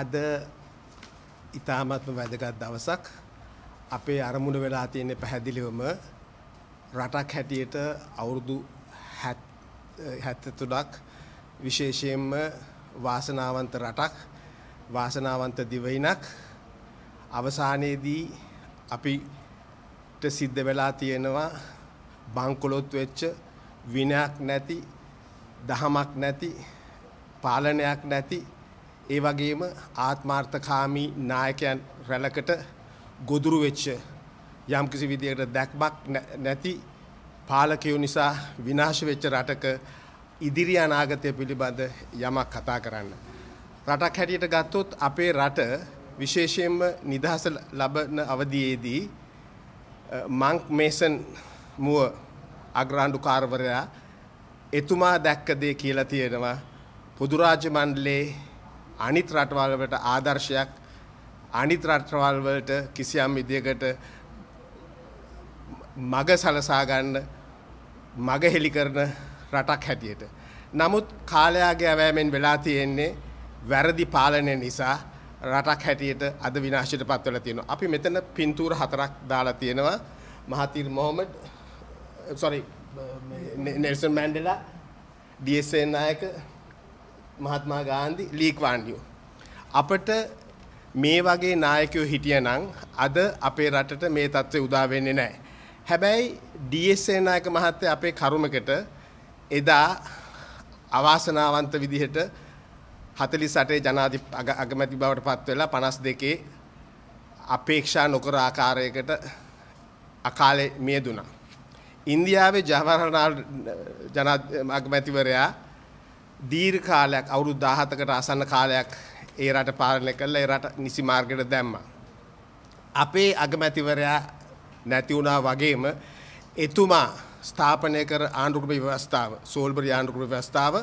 අද ඉතාමත්ම වැදගත් දවසක් අපේ අරමුණ වෙලා තියෙන පැහැදිලිවම රටක් හැටියට අවුරුදු 73ක් විශේෂයෙන්ම වාසනාවන්ත රටක් වාසනාවන්ත දිවයිනක් අවසානයේදී අපිට සිද්ධ වෙලා තියෙනවා බංකොලොත් වෙච්ච විනයක් නැති දහමක් නැති පාලනයක් නැති ඒ වගේම ආත්මාර්ථකාමී නායකයන් රැලකට ගොදුරු වෙච්ච යම්කිසි විදියකට දැක්මක් නැති පාලකයෝ නිසා විනාශ වෙච්ච රටක ඉදිරි අනාගතය පිළිබඳ යමක් කතා කරන්න. රටක් හැටියට ගත්තොත් අපේ රට විශේෂයෙන්ම නිදහස ලබන අවධියේදී මංක් මේසන් මුව අග්‍රාණ්ඩුකාරවරයා එතුමා දැක්ක දේ කියලා තියෙනවා පොදු රාජ්‍ය මණ්ඩලයේ අනිත් රටවල් වලට ආදර්ශයක් අනිත් රටවල් වලට කිසියම් විදියකට මග සලසා ගන්න මග හෙලි කරන රටක් හැටියට. නමුත් කාලයාගේ අවෑමෙන් වෙලා තියෙන්නේ වැරදි පාලනය නිසා රටක් හැටියට අද විනාශයට පත්වලා තියෙනවා. අපි මෙතන පින්තූර හතරක් දාලා තියෙනවා. Mahathir Mohamad sorry Nelson Mandela DSN නායක මහත්මා ගාන්ධි ලීක්වාන්ඩියෝ. අපට මේ වගේ නායකයෝ හිටිය නං අද අපේ රටට මේ තත්ත්වය උදාවෙන්නේ නෑ. හැබැයි ඩSේ නායක මහත්තය අපේ කරුමකට එදා අවාසනාවන්ත විදිහට හතලි සටේ ජනාධි අගමැති බවට පත්වෙලා පනස් දෙකේ අපේක්ෂා නොකර ආකාරයකට අකාලෙ මියදුනා. ඉන්දියාවේ ජවහරලාල් අගමැතිවරයා දීර් කාලයක් අවුරුදු 17කට අසන්න කාලයක් ඒ රට පාලනය කළා ඒ රට නිසි මාර්ගයට දැම්මා. අපේ අගමැතිවරයා නැති වුණා වගේම එතුමා ස්ථාපනය කර ආණ්ඩුක්‍රම ව්‍යවස්ථාව සෝල්බරි ආණ්ඩුක්‍රම ව්‍යවස්ථාව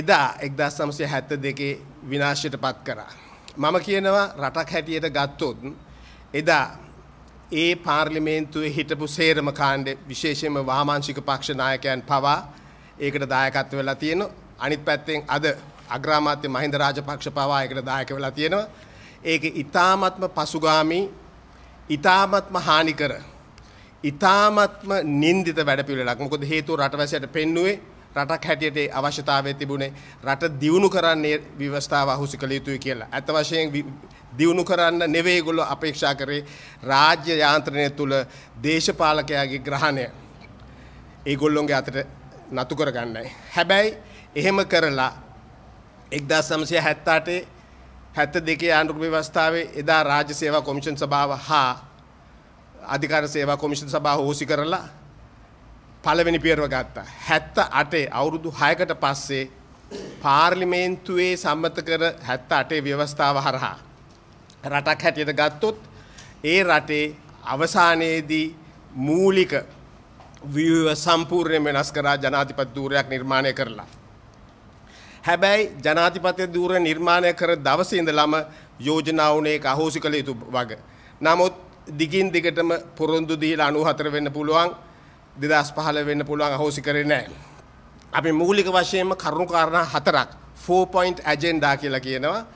එදා 1972 විනාශයටපත් කරා. මම කියනවා රටක් හැටියට ගත්තොත් එදා ඒ පාර්ලිමේන්තුවේ හිටපු සේරම කාණ්ඩ විශේෂයෙන්ම වාමාංශික පක්ෂ නායකයන් පවා ඒකට දායකත්ව වෙලා තියෙන අනිත් පැත්තෙන් අද අග්‍රාමාත්‍ය මහින්ද රාජපක්ෂ පවා ඒකට දායක වෙලා තියෙනවා. ඒක ඊ타මත්ම පසුගාමි ඊ타මත්ම හානිකර ඊ타මත්ම නින්දිත වැඩපිළිවෙලක්. මොකද හේතුව රටවැසියට පෙන්නුවේ රටක් හැටියට අවශ්‍යතාවය තිබුණේ රට දියුණු කරන්නේ ව්‍යවස්ථාව අහුසි කළ යුතුයි කියලා. ඇත වශයෙන් දියුණු කරන්න නෙවෙයි ඒගොල්ලෝ අපේක්ෂා කරේ රාජ්‍ය යාන්ත්‍රණය තුල දේශපාලකයාගේ ග්‍රහණය. ඒගොල්ලොන්ගේ අතට නතු කරගන්නයි. හැබැයි එහෙම කරලා එක්දා සමසය හැත්තාටේ හැත්ත දෙකේ ආණ්ඩුක ව්‍යවස්ථාවේ එදා රාජ්‍ය සේවා කොමිෂන් සභාව හා අධිකාර සේවා කොමිෂන් සභාව හෝසි කරලා පළවෙනි පියරව ගත්තා. හැත්ත අටේ අවුරුදු හයකට පස්සේ පාර්ලිමේන්තුවේ සම්මත කර හැත්ත අටේ ව්‍යවස්ථාව හරහා. රටක් හැටියට ගත්තොත් ඒ රටේ අවසානයේදී මූලික ව්‍යව සම්පූර්ණයෙන් වෙනස් කරා ජනාධිපති ධූරයක් නිර්මාණය කරලා. හැබැයි ජනාධිපති ධූරය නිර්මාණය කර දවසේ ඉඳලම යෝජනා වුණේ ඒක අහෝසි කළ යුතු වග. නමුත් දිගින් දිගටම පොරොන්දු දීලා 94 වෙන්න පුළුවන් 2015 වෙන්න පුළුවන් අහෝසි කරේ නැහැ. අපි මූලික වශයෙන්ම කරුණු කාරණා හතරක් 4 point agenda කියලා කියනවා.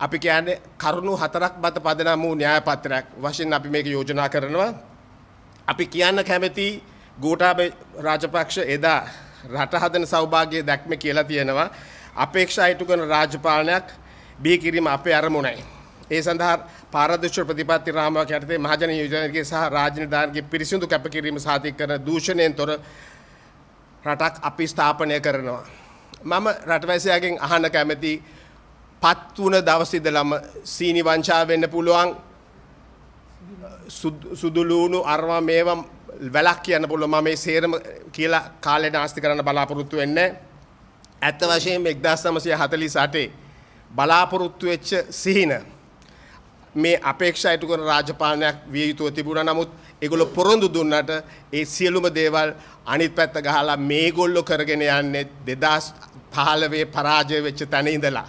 අපි කියන්නේ කරුණු හතරක් මත පදනම් වූ න්‍යාය පත්‍රයක් වශයෙන් අපි මේක යෝජනා කරනවා. අපි කියන්න කැමැති ගෝටාබේ රාජපක්ෂ එදා රට හදන සෞභාග්‍ය දැක්ම කියලා තියෙනවා අපේක්ෂා ඉටු කරන රාජපාලනයක් බිහි කිරීම අපේ අරමුණයි. ඒ සඳහා පාරදෘෂ්‍ය ප්‍රතිපත්ති රාමාවක් යටතේ මහජන යෝජනාවේ සහ රාජ්‍ය නිධානයේ පිරිසිදු කැපකිරීම සාතික කරන දූෂණයෙන් තොර රටක් අපි ස්ථාපනය කරනවා. මම රටවැසියාගෙන් අහන්න කැමැති පත් වුණ දවස් ඉඳලම සීනි වංචා වෙන්න පුළුවන් සුදුලූුණු අරවා මේවම් වැලක් කියන්න පුළුව ම මේ සේරම කියලා කාලෙ නාස්ති කරන්න බලාපොරොත්තු වෙන්න. ඇත්ත වශයෙන් එක්දස් සමසය හතලි සටේ බලාපොරොත්තු වෙච්ච සිහින. මේ අපේක්ෂා ඇතු කරන රාජපාලනයක් විය යුතුව තිබුණ නමුත් එගොල පොරොන්දු දුන්නට ඒ සියලුම දේවල් අනිත් පැත්ත ගහලා මේගොල්ලො කරගෙන යන්නේ දෙදස් පහලවේ පරාජය වෙච්ච තැන ඉඳලා.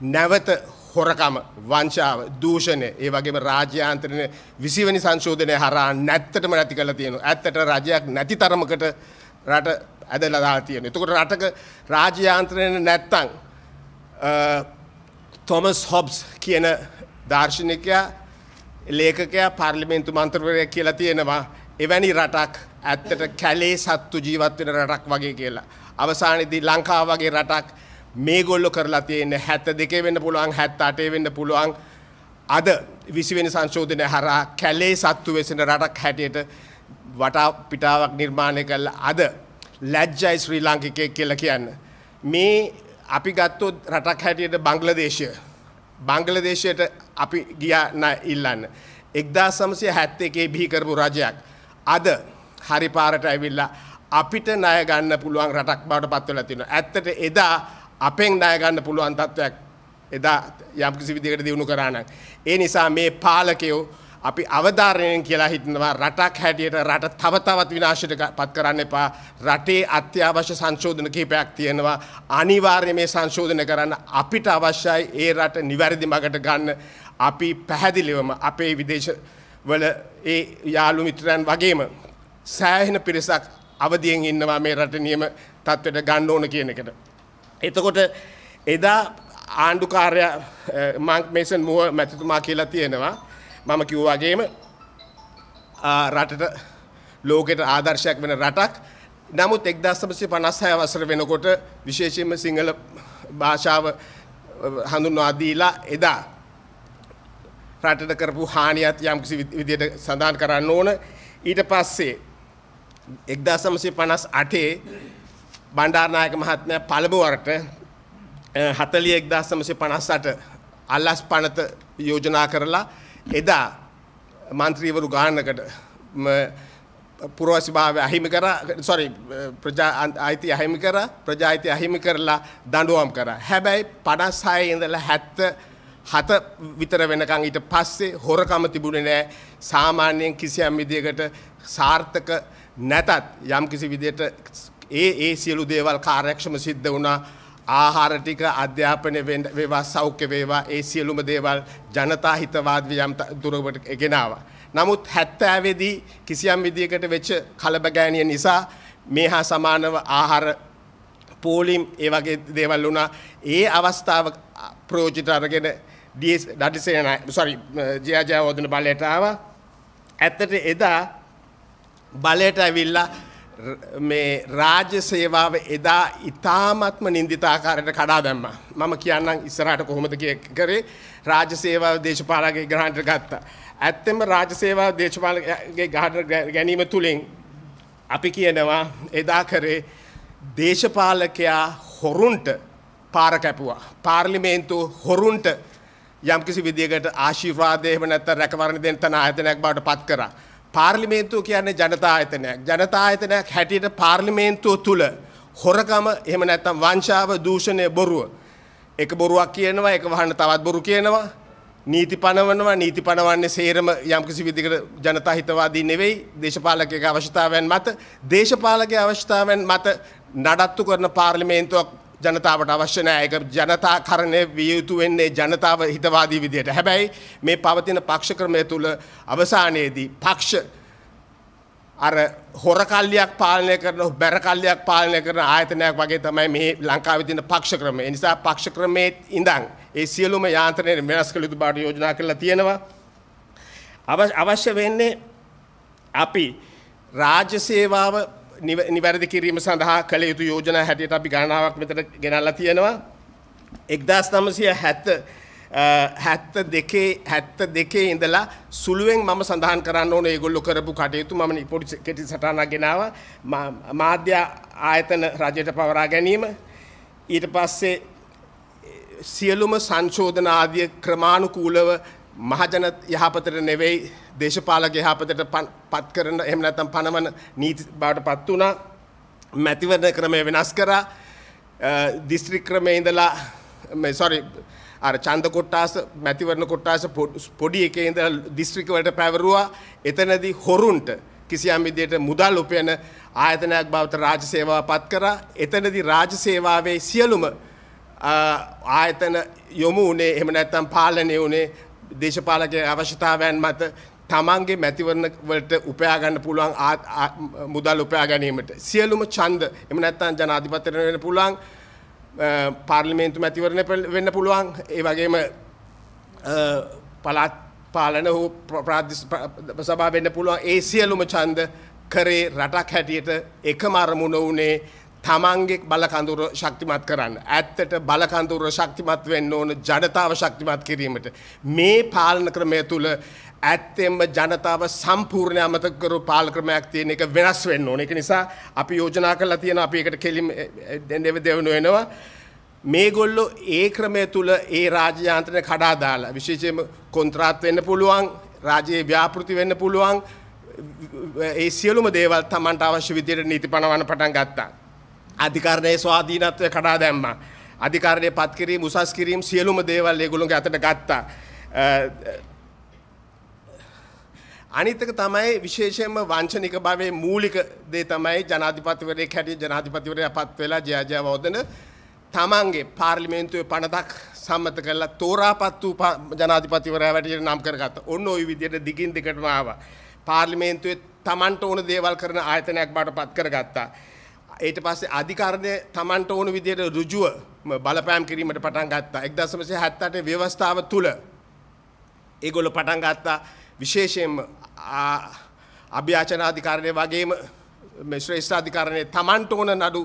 නැවත හොරකම වංචාව දූෂණය ඒ වගේම රාජ්‍යාන්තරණ විසිවනි සංශෝධනය හරහා නැත්තටම නැති කරලා තියෙනවා. ඇත්තට රජයක් නැති තරමකට රට ඇදලා දාලා තියෙනවා. එතකොට රටක රාජ්‍යාන්තරණ නැත්තම් තොමස් හොබ්ස් කියන දාර්ශනිකයා ලේඛකයා පාර්ලිමේන්තු මන්ත්‍රවරයෙක් කියලා තියෙනවා. එවැනි රටක් ඇත්තට කැලේ සත්තු ජීවත් වෙන රටක් වගේ කියලා. අවසානයේදී ලංකාව වගේ රටක් මේ ගොල්ලො කරලා තියෙන හැත්ත දෙකේ වෙන්න පුළුවන් හැත් අටේ වෙන්න පුළුවන් අද විසිවෙන සංශෝධනය හරා කැලේ සත්තු වෙසෙන රටක් හැටියට වටා පිටාවක් නිර්මාණය කළ අද ලැජ්ජයි ශ්‍රී ලාංකිකයෙක් කියලා කියන්න. මේ අපි ගත්තොත් රටක් හැටියට බංගලදේශය බංගලදේශයට අපි ගියා ඉල්ලන්න. එක්දා සමසය හැත්ත එකේ බිහි කරපු රජයක්. අද හරි පාරට ඇවිල්ලා අපිට ණය ගන්න පුළුවන් රටක් බවට පත්වලා තිනවා. ඇත්තට එදා අපෙන් ණය ගන්න පුළුවන් තත්වයක් එදා යම් කිසි විදිහකට දිනු කරා නම් ඒ නිසා මේ පාලකයෝ අපි අවධාරණයෙන් කියලා හිතනවා රටක් හැටියට රට තව තවත් විනාශයට පත් කරන්න එපා රටේ අත්‍යවශ්‍ය සංශෝධන කිහිපයක් තියෙනවා අනිවාර්යයෙන් මේ සංශෝධන කරන්න අපිට අවශ්‍යයි ඒ රට නිවැරදි මගට ගන්න අපි පැහැදිලිවම අපේ විදේශ වල ඒ යාළු මිත්‍රයන් වගේම සෑහෙන පිරිසක් අවදියෙන් ඉන්නවා මේ රට නියම තත්ත්වයට ගන්න ඕන කියන එකට එතකොට එදා ආණ්ඩුකාරය මංක් මේසන් මුව මැතිතුමා කියලා තියෙනවා මම කිව්වාගේම රටට ලෝකෙට ආදර්ශයක් වෙන රටක් නමුත් එක්දස්සමසි පනස්හය වසර වෙනකොට විශේෂයෙන්ම සිංහල භාෂාව හඳුන්වාදීලා එදා රටට කරපු හානියත් යම්කිසි විදියට සඳහන් කරන්න ඕන ඊට පස්සේ එක්දා සමසය පනස් අටේ බණ්ඩාරනායක මහත්මයා පළමු වරට 41958 අල්ලස් පනත යෝජනා කරලා එදා മന്ത്രിවරු ගානකට පුරවැසිභාවය අහිමි කරා සොරි ප්‍රජා අයිති අහිමි කරා ප්‍රජා අයිති අහිමි කරලා දඬුවම් කරා. හැබැයි 56 ඉඳලා 77 විතර වෙනකන් ඊට පස්සේ හොරකම තිබුණේ නැහැ. සාමාන්‍යයෙන් කිසියම් විදියකට සාර්ථක නැතත් යම් කිසි විදියට ඒ ඒ සියලු දේවල් කාර්යක්ෂම සිද්ධ වුණා ආහාර ටික අධ්‍යාපනය වේවා සෞඛ්‍ය වේවා ඒ සියලුම දේවල් ජනතා හිතවාදී යම් දුරකට ගෙනාවා. නමුත් 70 වෙදී කිසියම් විදියකට වෙච්ච කලබගෑනිය නිසා මේ හා සමානව ආහාර පෝලිම් ඒ වගේ දේවල් වුණා. ඒ අවස්ථාව ප්‍රයෝජිත අරගෙන ඩීස් ඩඩිසේන සොරි ජයජයවර්ධන බලයට ආවා. ඇත්තට එදා බලයට ඇවිල්ලා මේ රාජ්‍ය සේවාව එදා ඉතාමත්ම නින්දිතාකාරයට කඩා දැම්ම. මම කියන්නම් ඉස්සරහට කොහොමද කරේ රාජ්‍ය සේවාව දේශපාලගේ ග්‍රහන්ට ගත්තා. ඇත්තෙම රාජ්‍ය සේවාව දේශපාලගේ ගහට ගැනීම තුළින් අපි කියනවා එදා කරේ දේශපාලකයා හොරුන්ට පාර කැපුවා. පාර්ලිමේන්තු හොරුන්ට යම්කිසි විදිහකට ආශිර්වාදය එහෙම නැත්නම් රැකවරණ දෙන්න තන ආයතනයක් බවට පත් කරා. පාර්ලිමේන්තුව කියන්නේ ජනතා ආයතනයක්. ජනතා ආයතනයක් හැටියට පාර්ලිමේන්තුව තුල හොරකම එහෙම නැත්නම් වංශාව, දූෂණය, බොරුව. එක බොරුවක් කියනවා, එක වහන්න තවත් බොරු කියනවා. නීති පනවනවා, නීති පනවන්නේ සේරම යම්කිසි විදිහකට ජනතා හිතවාදී නෙවෙයි, දේශපාලකගේ අවශ්‍යතාවයන් මත, දේශපාලකගේ අවශ්‍යතාවයන් මත නඩත්තු කරන පාර්ලිමේන්තුවක් ජනතාවට අවශ්‍ය නෑ ඒක ජනතාකරණය විය යුතු වෙන්නේ ජනතාව හිතවාදී විදියට. හැබැයි මේ පවතින පක්ෂ ක්‍රමය තුල අවසානයේදී පක්ෂ අර හොරකල්ලියක් පාලනය කරන බැරකල්ලියක් පාලනය කරන ආයතනයක් වගේ තමයි මේ ලංකාවේ තියෙන පක්ෂ ක්‍රමය. ඒ නිසා පක්ෂ ක්‍රමයේ ඉඳන් ඒ සියලුම යාන්ත්‍රණය වෙනස් කළ යුතු බවට යෝජනා කරලා තියෙනවා. අවශ්‍ය වෙන්නේ අපි රාජ්‍ය සේවාව නිවැරදි කිරීම සඳහා කළ යුතු යෝජනා හැටියට අපි ගණනාවක් මෙතන ගෙනල්ලා තියෙනවා. 1970 72 72 ඉඳලා සුළුවෙන් මම සඳහන් කරන්න ඕනේ ඒගොල්ලෝ කරපු කටයුතු මම පොඩි කෙටි සටහනක් ගෙනාවා. මාධ්‍ය ආයතන රජයට පවරා ගැනීම ඊට පස්සේ සියලුම සංශෝධන ආදී ක්‍රමානුකූලව මහජන යහපතට නෙවෙයි දේශපාලක යහපතට පත් කරන එහෙම නැත්නම් පනවන නීති බවට පත් වුණා. මැතිවරණ ක්‍රමය වෙනස් කරා. දිස්ත්‍රික් ක්‍රමයේ ඉඳලා මේ sorry අර ඡන්ද කොටාස මැතිවරණ කොටාස පොඩි එකේ ඉඳලා දිස්ත්‍රික් වලට පැවරුවා. එතනදී හොරුන්ට කිසියම් විදියට මුදල් උපයන ආයතනයක් බවට රාජ්‍ය සේවාව පත් කරා. එතනදී රාජ්‍ය සේවාවේ සියලුම ආයතන යොමු වුණේ එහෙම නැත්නම් පාලනය වුණේ දේශපාලක අවශ්‍යතාවයන් මත තමන්ගේ මැතිවරණ වලට උපයා ගන්න පුළුවන් මුදල් උපයා ගැනීමට සියලුම ඡන්ද එහෙම නැත්නම් ජනාධිපතිවරණ වෙන්න පුළුවන් පාර්ලිමේන්තු මැතිවරණ වෙන්න පුළුවන් ඒ වගේම පළාත් පාලන හෝ ප්‍රාදේශීය සභාව වෙන්න පුළුවන් ඒ සියලුම ඡන්ද කරේ රටක් හැටියට එකම අරමුණ වුණේ තමන්ගේ බලකඳුර ශක්තිමත් කරන්න. ඇත්තට බලකඳුර ශක්තිමත් වෙන්න ඕන ජනතාව ශක්තිමත් කිරීමට. මේ පාලන ක්‍රමය තුළ ඇත්තෙන්ම ජනතාව සම්පූර්ණ අමතකරු පාල ක්‍රමයක් තියෙන එක වෙනස් වෙන්න ඕන. ඒක නිසා අපි යෝජනා කරලා තියෙන අපි එකට කෙලින් දෙවනු වෙනවා. මේගොල්ලෝ ඒ ක්‍රමය තුළ ඒ රාජ්‍යයන්ත්‍රණ කඩා දාලා විශේෂයෙන්ම කොන්ත්‍රාත් වෙන්න පුළුවන්, රාජයේ ව්‍යාපෘති වෙන්න පුළුවන්. ඒ සියලුම දේවල් Tamanට අවශ්‍ය විදිහට නීති පනවන්න පටන් ගත්තා. අධිකරණයේ ස්වාධීනත්වය කඩා දැම්මා. අධිකාරණය පත් කිරීම උසස් කිරීම සියලුම දේවල් ඒගොල්ලොන්ගේ අතට ගත්තා. අනිතක තමයි විශේෂයෙන්ම වංචනික භාවයේ මූලික දේ තමයි ජනාධිපතිවරයෙක් හැටියට ජනාධිපතිවරයා පත් වෙලා ජයජය වෝදන තමන්ගේ පාර්ලිමේන්තුවේ පනතක් සම්මත කරලා තෝරාපත් වූ ජනාධිපතිවරයා හැටියට නම් කරගත්තා. ඔන්න ওই විදිහට දිගින් දිගටම ආවා. පාර්ලිමේන්තුවේ තමන්ට ඕන දේවල් කරන ආයතනයක් බවට පත් කරගත්තා. ඊට පස්සේ අධිකරණය Tamanට ඕන විදිහට ඍජුව බලපෑම් කිරීමට පටන් ගත්තා 1978 ව්‍යවස්ථාව තුල ඒගොල්ලෝ පටන් ගත්තා විශේෂයෙන්ම අභ්‍යාචන අධිකරණය වගේම මේ ශ්‍රේෂ්ඨ අධිකරණය Tamanට ඕන නඩු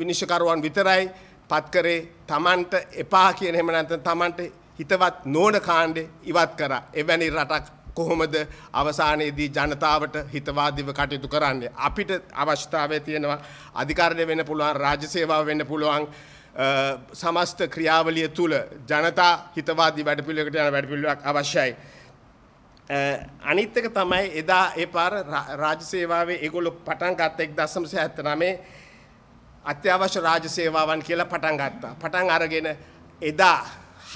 විනිශ්චකරුවන් විතරයි පත් කරේ Tamanට එපා කියන එහෙම නැත්නම් Tamanට හිතවත් නොවන කාණ්ඩේ ඉවත් කරා එවැනි රටක් කොහොමද අවසානයේදී ජනතාවට හිතවාදිව කටයුතු කරන්නේ. අපිට අවශ්‍යතාවය තියෙනවා අධිකාරණය වෙන්න පුළුවන් රාජ්‍ය සේවාව වෙන්න පුළුවන් සමස්ත ක්‍රියාවලිය තුළ ජනතා හිතවාදී වැඩපිළිවෙලකට යන වැඩපිළිවෙලක් අවශ්‍යයි. අනිත් එක තමයි එදා ඒ පාර රාජ්‍ය සේවාවේ ඒගොල්ලෝ පටන් ගත්ත 1979 අත්‍යවශ්‍ය රාජ්‍ය සේවාවන් කියලා පටන් ගත්තා. පටන් අරගෙන එදා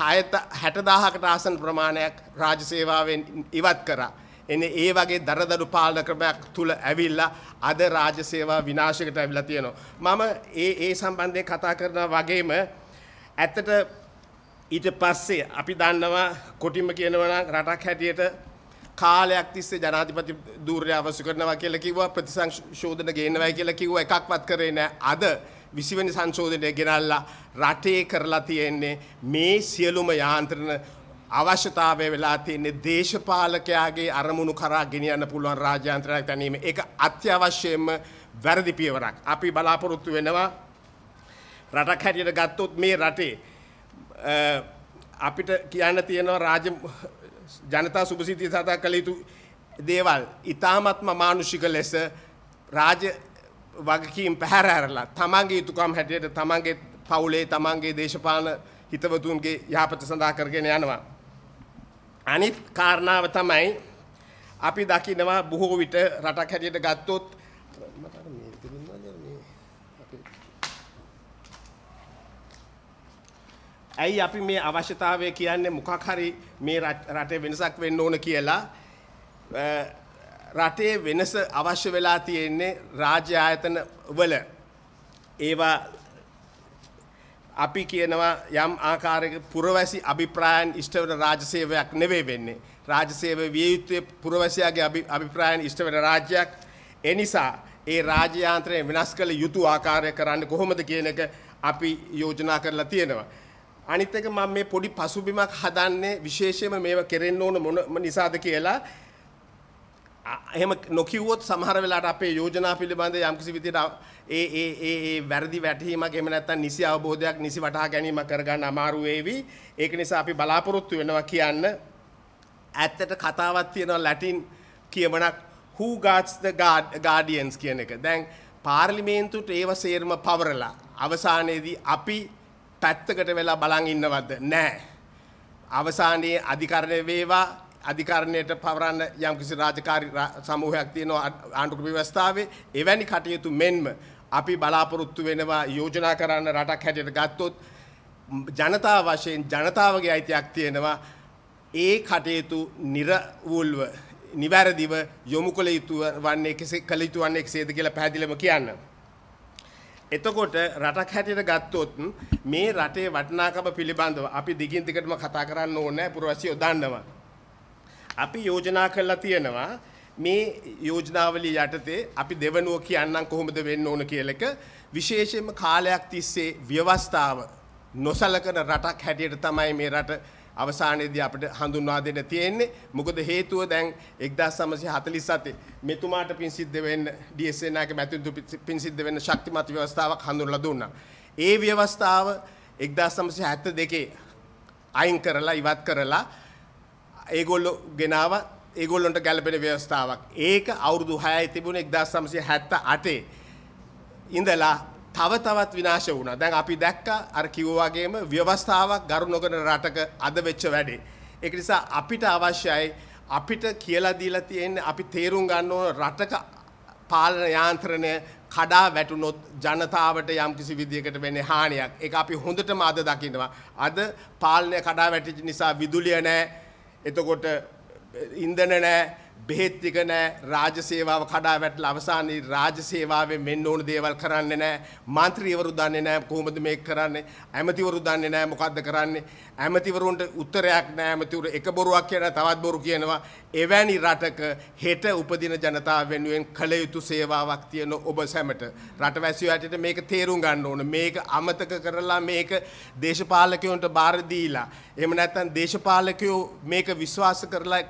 හැටදාහකට ආසන ප්‍රමාණයක් රාජ සේවාවෙන් ඉවත් කරා. එන ඒ වගේ දරදරු පාලන ක්‍රමයක් තුළ ඇවිල්ලා අද රාජ සේවා විනාශකට ඇවිල්ලා තියෙනවා. මම ඒ ඒ සම්බන්ධයෙන් කතා කරන වගේම ඇත්තට ඊට පස්සේ අපි දන්නවා කොටිම කියනවා රටක් හැටියට කාලයක් තිස්සේ ජනාධිපති ධූරය අවශ්‍ය කරනවා කියලා කිව්වා ප්‍රතිසංශෝධන ගේන්නවයි කියලා කිව්වා එකක්වත් කරේ නැහැ. අද විසිවනි සංශෝධනය ගෙනල්ලා රටේ කරලා තියෙන්නේ මේ සියලුම යාන්ත්‍රණ අවශ්‍යතාවය වෙලා තියන්නේ දේශපාලකයාගේ අරමුණු කරා ගෙනියන්න පුළුවන් රාජ්‍යන්ත්‍රයක් තැනීම එක අත්‍යවශ්‍යයෙන්ම වැරදි පියවරක්. අපි බලාපොරොත්තු වෙනවා රටක් හැටියට ගත්තොත් මේ රටේ අපිට කියන්න තියෙනවා රාජ ජනතා සුභසිතිය සඳහා කළ යුතු දේවල් ඉතාමත්ම මානුෂික ලෙස රාජ්‍ය වගකීම් පැහැර ඇරලා තමන්ගේ යුතුකම් හැටියට තමන්ගේ පවුලේ තමන්ගේ දේශපාලන හිතවතුන්ගේ යහපත සඳහා කරගෙන යනවා. අනිත් කාරණාව තමයි අපි දකිනවා බොහෝ විට රටක් හැටියට ගත්තොත් ඇයි අපි මේ අවශ්‍යතාවය කියන්නේ මොකක් හරි මේ රටේ වෙනසක් වෙන්න ඕන කියලා රටේ වෙනස අවශ්‍ය වෙලා තියෙන්නේ රාජ්‍ය ආයතන වල. ඒවා අපි කියනවා යම් ආකාරයක පුරවැසි අභිප්‍රායන් ඉෂ්ට වෙන රාජසේවයක් නෙවෙයි වෙන්නේ. රාජසේවය විය යුත්තේ පුරවැසියාගේ අභිප්‍රායන් ඉෂ්ට වෙන රාජ්‍යයක්. ඒ නිසා ඒ රාජ්‍ය යාන්ත්‍රණය වෙනස් කළ යුතු ආකාරය කරන්න කොහොමද කියන එක අපි යෝජනා කරලා තියෙනවා. අනිත් එක මම මේ පොඩි පසුබිමක් හදන්නේ විශේෂයෙන්ම මේව කෙරෙන්න ඕන මොන නිසාද කියලා එහෙම නොකිව්වොත් සමහර වෙලාට අපේ යෝජනා පිළිබඳ යම්කිසි විදියට ඒ ඒ ඒ ඒ වැරදි වැටහීමක් එහෙම නැත්නම් නිසි අවබෝධයක් නිසි වටහා ගැනීමක් කරගන්න අමාරු වේවි. ඒක නිසා අපි බලාපොරොත්තු වෙනවා කියන්න ඇත්තට කතාවක් තියෙනවා ලැටින් කියමනක් who guards the guardians කියන එක. දැන් පාර්ලිමේන්තුවට ඒව සේරම පවරලා අවසානයේදී අපි පැත්තකට වෙලා බලන් ඉන්නවද? නැහැ. අවසානයේ අධිකරණය වේවා අධිකරණයට පවරන්න යම්කිසි රාජකාරි සමූහයක් තියෙනවා ආණ්ඩුක්‍රම ව්‍යවස්ථාවේ එවැනි කටයුතු මෙන්ම අපි බලාපොරොත්තු වෙනවා යෝජනා කරන්න රටක් හැටියට ගත්තොත් ජනතාව වශයෙන් ජනතාවගේ අයිතියක් තියෙනවා ඒ කටයුතු නිරවුල්ව නිවැරදිව යොමු කළ යුතු වන්නේ කෙසේ කළ යුතු වන්නේ කෙසේද කියලා පැහැදිලිවම කියන්න. එතකොට රටක් හැටියට ගත්තොත් මේ රටේ වටිනාකම පිළිබඳව අපි දිගින් දිගටම කතා කරන්න ඕනේ පුරවැසියෝ දන්නවා. අපි යෝජනා කරලා තියෙනවා මේ යෝජනාවලිය යටතේ අපි දෙවනුව කියන්නම් කොහොමද වෙන්න ඕන කියලා එක විශේෂයෙන්ම කාලයක් තිස්සේ ව්‍යවස්ථාව නොසලකන රටක් හැටියට තමයි මේ රට අවසානයේදී අපිට හඳුන්වා දෙන්න තියෙන්නේ මොකද හේතුව දැන් 1947 මෙතුමාට පින් සිද්ධ වෙන්න DSN එක මැතිතු පින් සිද්ධ වෙන්න ශක්තිමත් ව්‍යවස්ථාවක් හඳුන්වලා දුන්නා. ඒ ව්‍යවස්ථාව 1972 අයින් කරලා ඉවත් කරලා ඒගොල්ලො ගෙනාව ඒගොල්ලොන්ට ගැලපෙන ව්‍යවස්ථාවක් ඒක අවුරුදු හයයි තිබුණ එක්දා සම්සය හැත්ත අටේ ඉඳලා තව තවත් විනාශ වුණා දැන් අපි දැක්ක අර කිව්වාගේම ව්‍යවස්ථාවක් ගරු නොකන රටක අද වෙච්ච වැඩේ ඒක නිසා අපිට අවශ්‍යයි අපිට කියලා දීලා තියෙන්නේ අපි තේරුම් ගන්න ඕන රටක පාලන යාන්ත්‍රණය කඩා වැටුනොත් ජනතාවට යම් කිසි විදියකට වෙන්නේ හානියක්. ඒක අපි හොඳටම අද දකිනවා. අද පාලනය කඩා වැටිච්ච නිසා විදුලිය නැහැ, එතකොට ඉන්දන නෑ බෙහෙත්තික නෑ රාජසේවාව කඩා වැටල අවසානයේ රාජසේවාවේ මෙන්න ඕන දේවල් කරන්නේ නෑ මන්ත්‍රීවරු දන්නේ නෑ කොහොමද මේක කරන්නේ ඇමතිවරු දන්නේ නෑ මොකද්ද කරන්නේ ඇමතිවරුන්ට උත්තරයක් නෑ ඇමතිවරු එක බොරුවක් කියන තවත් බොරු කියනවා එවැනි රටක හෙට උපදින ජනතාව වෙනුවෙන් කළ යුතු සේවාවක් තියෙන ඔබ සැමට රටවැසියෝ ඇටට මේක තේරුම් ගන්න ඕන මේක අමතක කරලා මේක දේශපාලකයොන්ට බාර දීලා එහෙම නැත්නම් දේශපාලකයෝ මේක විශ්වාස කරලා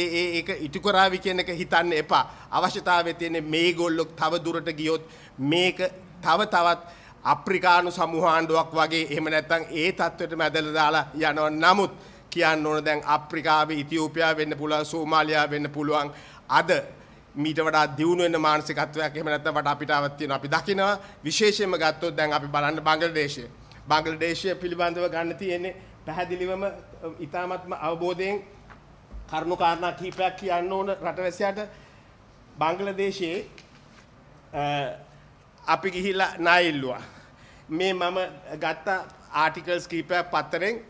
ඒක ඉටු කරાવી කියන එක හිතන්න එපා අවශ්‍යතාවය තියෙන්නේ මේගොල්ලෝ තව දුරට ගියොත් මේක තව තවත් අප්‍රිකානු සමුහාණ්ඩුවක් වගේ එහෙම නැත්තම් ඒ තත්ත්වයට මැදල දාලා යනවා. නමුත් කියන්න ඕන දැන් අප්‍රිකාවේ ඉතිෝපියා වෙන්න පුළුවන් සෝමාලියා වෙන්න පුළුවන් අද මීට වඩා දියුණු වෙන මානසිකත්වයක් එහෙම නැත්නම් වඩා පිටාවක් තියෙනවා. අපි දකිනවා විශේෂයෙන්ම ගත්තොත් දැන් අපි බලන්න බංග්ලාදේශය. බංග්ලාදේශය පිළිබඳව ගන්න තියෙන්නේ පැහැදිලිවම ඉතාමත්ම අවබෝධයෙන් කරුණු කාරණා කීපයක් කියන්න ඕන රටවැසියාට බංග්ලාදේශයේ අපි ගිහිල්ලා ණය ඉල්ලුවා. මේ මම ගත්තා ආටිකල්ස් කීපයක් පත්තරෙන්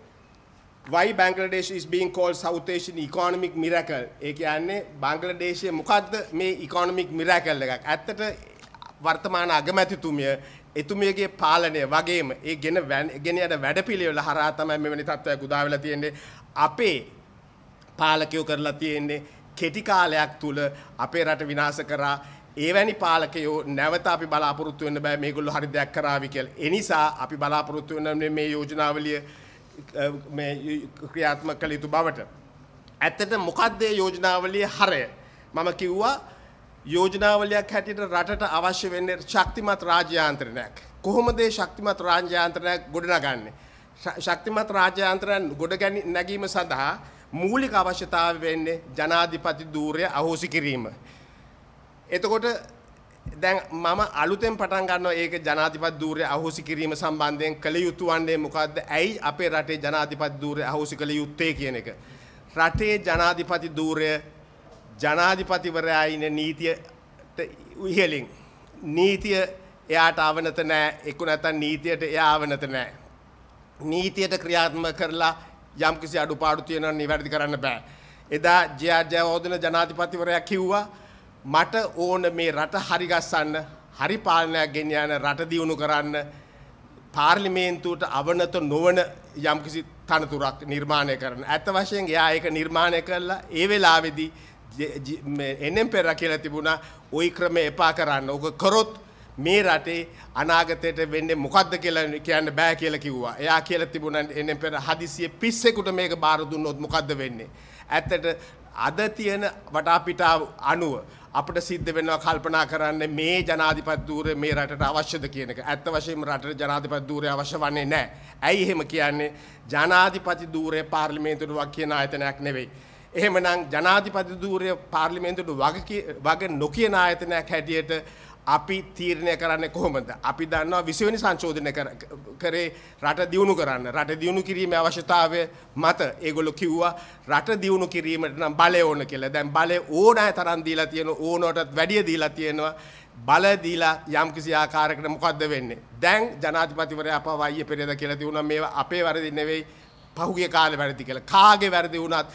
why Bangladesh is being called South Asian economic miracle. ඒ කියන්නේ බංග්ලාදේශය මොකද්ද මේ economic miracle එකක්. ඇත්තට වර්තමාන අගමැතිතුමිය එතුමියගේ පාලනය වගේම ඒ ගෙන ගෙන යන වැඩපිළිවෙල හරහා තමයි මෙවැනි තත්ත්වයක් උදා වෙලා තියෙන්නේ. අපේ පාලකයෝ කරලා තියෙන්නේ කෙටි කාලයක් තුල අපේ රට විනාශ කරා ඒවැනි පාලකයෝ නැවත අපි බලාපොරොත්තු වෙන්න බෑ මේගොල්ලෝ හරි දෙයක් කරાવી කියලා. ඒ නිසා අපි බලාපොරොත්තු වෙන මේ යෝජනාවලිය මේ ක්‍රියාත්මක කළ යුතු බවට. ඇත්තට මොකක්ද මේ යෝජනාවලියේ හරය? මම කිව්වා යෝජනාවලියක් හැටියට රටට අවශ්‍ය වෙන්නේ ශක්තිමත් රාජ්‍යාන්ත්‍රණයක්. කොහොමද මේ ශක්තිමත් රාජ්‍යාන්ත්‍රණයක් ගොඩනගන්නේ? ශක්තිමත් රාජ්‍යාන්ත්‍රයන් ගොඩ නැගීම සඳහා මූලික අවශ්‍යතාවය වෙන්නේ ජනාධිපති ධූරය අහෝසි කිරීම. එතකොට දැන් මම අලුතෙන් පටන් ගන්නවා ඒක ජනාධිපති ධූරය අහෝසි කිරීම සම්බන්ධයෙන් කළ යුතු වන්නේ මොකද්ද? ඇයි අපේ රටේ ජනාධිපති ධූරය අහෝසි කළ යුත්තේ කියන එක. රටේ ජනාධිපති ධූරය ජනාධිපතිවරයා ඉන්න නීතියට ඉහළින් නීතිය එයාට අවනත නෑ එක්ක නැත්නම් නීතියට එයා අවනත නෑ. නීතියට ක්‍රියාත්මක කරලා යම්කිසි අඩුපාඩු තියෙනවා නිවැරදි කරන්න බෑ. එදා ජ්‍යා ජයවර්ධන ජනාධිපතිවරයා කිව්වා මට ඕන මේ රට හරිගස්සන්න හරි පාලනයක් ගෙන යන රට දියුණු කරන්න පාර්ලිමේන්තුවට අවනත නොවන යම්කිසි තනතුරක් නිර්මාණය කරන. ඇත්ත වශයෙන් එයා ඒක නිර්මාණය කරලා ඒ වෙලාවේදී එන්නම් පෙරා කියලා තිබුණා ওই ක්‍රම එපා කරන්න. ඕක කරොත් මේ රටේ අනාගතයට වෙන්නේ මොකද්ද කියලා කියන්න බෑ කියලා කිව්වා. එයා කියලා තිබුණා එන්නම් පෙර හදිසිය පිස්සෙකුට මේක බාර දුන්නොත් මොකද්ද වෙන්නේ? ඇත්තට අද තියෙන වටාපිටාව අනුව අපට සිද්ධ වෙනවා කල්පනා කරන්න මේ ජනාධිපත්දූරය මේ රටට අවශ්‍යද කියනක ඇත්ත වශයෙන් රට ජනාධිපත්දූරය අවශ්‍ය වන්නේ නෑ. ඇයි එහෙම කියන්නේ ජනාධිපති දූරය පාර්ලිමේන්තුට වක් කියන අයතනයක් නෙවෙයි. එහෙමනම් ජනාධිපති දූරය පාර්ලිමේන්තුට වග නොකියන ආයතනයක් හැටියට අපි තීරණය කරන්න කොහොමද. අපි දන්නවා විසවනි සංශෝධන කරේ රට දියුණු කරන්න. රට දියුණු කිරීම අවශ්‍යතාවය මත ඒගොලො කිව්වා රට දියුණු කිරීමට නම් බලය ඕන කියලා දැන් බලය ඕනෑ තරන් දීලා තියෙන ඕනොටත් වැඩිය දීලා තියෙනවා. බලදීලා යම් කිසි ආකාරකට මොකක්ද වෙන්නේ. දැන් ජනාතිපතිවරයා පවයිය පෙරේද කියලා තියුණා මේවා අපේ වරදි නෙවෙයි පහුගේ කාලේ වැරදි කියලා. කාගේ වැරදි වුණත්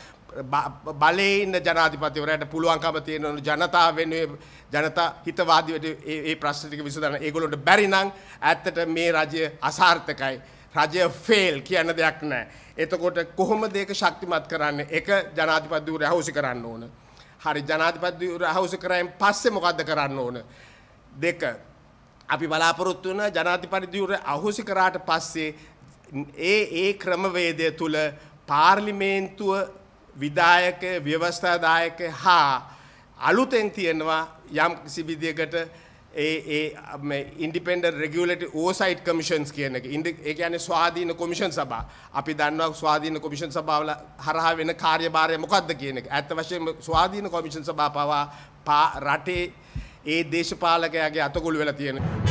බලේ ඉන්න ජනාධිපතිවරයට පුළුවන්කම තියෙන ජනතාව වෙනුවෙන් ජනතා හිතවාදීවට මේ ප්‍රශ්න ටික විසඳන්න ඒගොල්ලොන්ට බැරි නම් ඇත්තට මේ රජය අසාර්ථකයි. රජය ෆේල් කියන දෙයක් නැහැ. එතකොට කොහොමද ඒක ශක්තිමත් කරන්නේ? ඒක ජනාධිපතිවරු අහෝසි කරන්න ඕන. හරි ජනාධිපතිවරු අහෝසි කරායින් පස්සේ මොකද්ද කරන්න ඕන? දෙක අපි බලාපොරොත්තු වෙන ජනාධිපතිවරු අහෝසි කරාට පස්සේ ඒ ඒ ක්‍රමවේදය තුල පාර්ලිමේන්තුව විදායක ව්‍යවස්ථාදායක හා අලුතෙන් තියෙනවා යම් කිසි විදියකට ඒ ඉන්ඩිපෙන්ඩර් රෙගියලට ඕසයිට් කමිෂන්ස් කියන එක ඉඩ ඒ යන ස්වාධීන කොමිෂන් සබා අපි දන්නවා ස්වාධීන කොමිෂන් සභාවල හරහා වෙන කාර්යභාරය මොකක්ද කියන එක ඇත්ත වශයෙන් ස්වාධීන කොමිෂන් සභා පවා පා රටේ ඒ දේශපාලකයාගේ අතකොළු වෙලා තියෙනවා.